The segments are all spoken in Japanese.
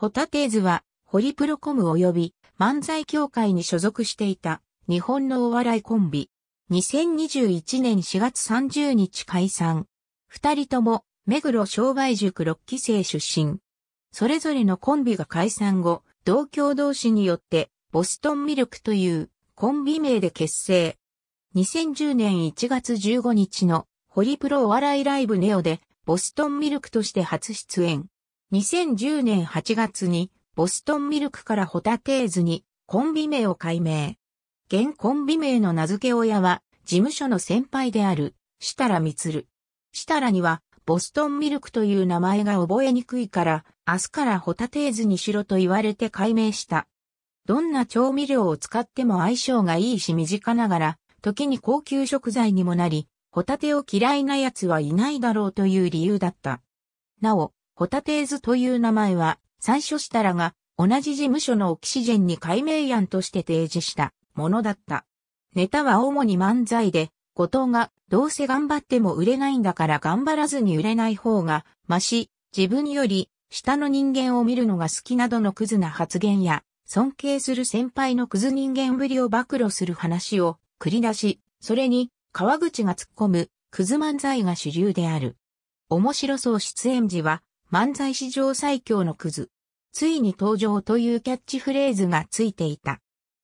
ホタテーズは、ホリプロコム及び漫才協会に所属していた日本のお笑いコンビ。2021年4月30日解散。二人とも、目黒商売塾6期生出身。それぞれのコンビが解散後、同郷同士によって、ボストンミルクというコンビ名で結成。2010年1月15日のホリプロお笑いライブネオでボストンミルクとして初出演。2010年8月にボストンミルクからホタテーズにコンビ名を改名。現コンビ名の名付け親は事務所の先輩である設楽光。設楽にはボストンミルクという名前が覚えにくいから明日からホタテーズにしろと言われて改名した。どんな調味料を使っても相性がいいし身近ながら時に高級食材にもなり、ホタテを嫌いな奴はいないだろうという理由だった。なお、ホタテーズという名前は、最初したらが同じ事務所のオキシジェンに解明案として提示したものだった。ネタは主に漫才で、後藤がどうせ頑張っても売れないんだから頑張らずに売れない方が、まし、自分より下の人間を見るのが好きなどのクズな発言や、尊敬する先輩のクズ人間ぶりを暴露する話を繰り出し、それに川口が突っ込むクズ漫才が主流である。面白そう出演時は漫才史上最強のクズ。ついに登場というキャッチフレーズがついていた。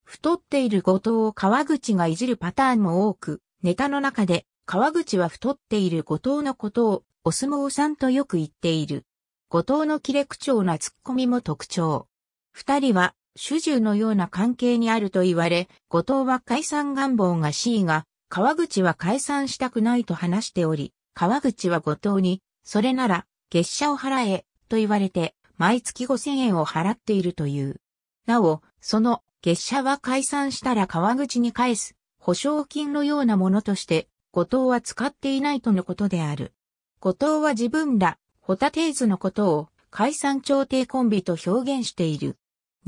太っている後藤を川口がいじるパターンも多く、ネタの中で川口は太っている後藤のことをお相撲さんとよく言っている。後藤の切れ口調なツッコミも特徴。二人は主従のような関係にあると言われ、後藤は解散願望が C が、川口は解散したくないと話しており、川口は後藤に、それなら月謝を払え、と言われて、毎月5000円を払っているという。なお、その月謝は解散したら川口に返す、保証金のようなものとして、後藤は使っていないとのことである。後藤は自分ら、ホタテーズのことを、解散調停コンビと表現している。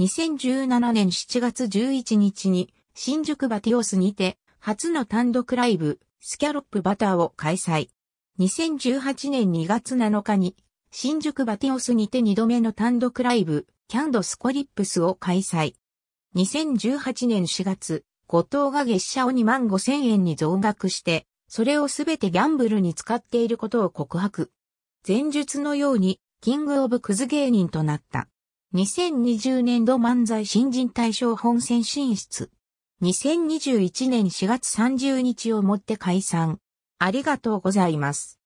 2017年7月11日に、新宿バティオスにて、初の単独ライブ、スキャロップバターを開催。2018年2月7日に、新宿バティオスにて2度目の単独ライブ、キャンドスコリップスを開催。2018年4月、後藤が月謝を2万5千円に増額して、それをすべてギャンブルに使っていることを告白。前述のように、キングオブクズ芸人となった。2020年度漫才新人大賞本選進出。2021年4月30日をもって解散。ありがとうございます。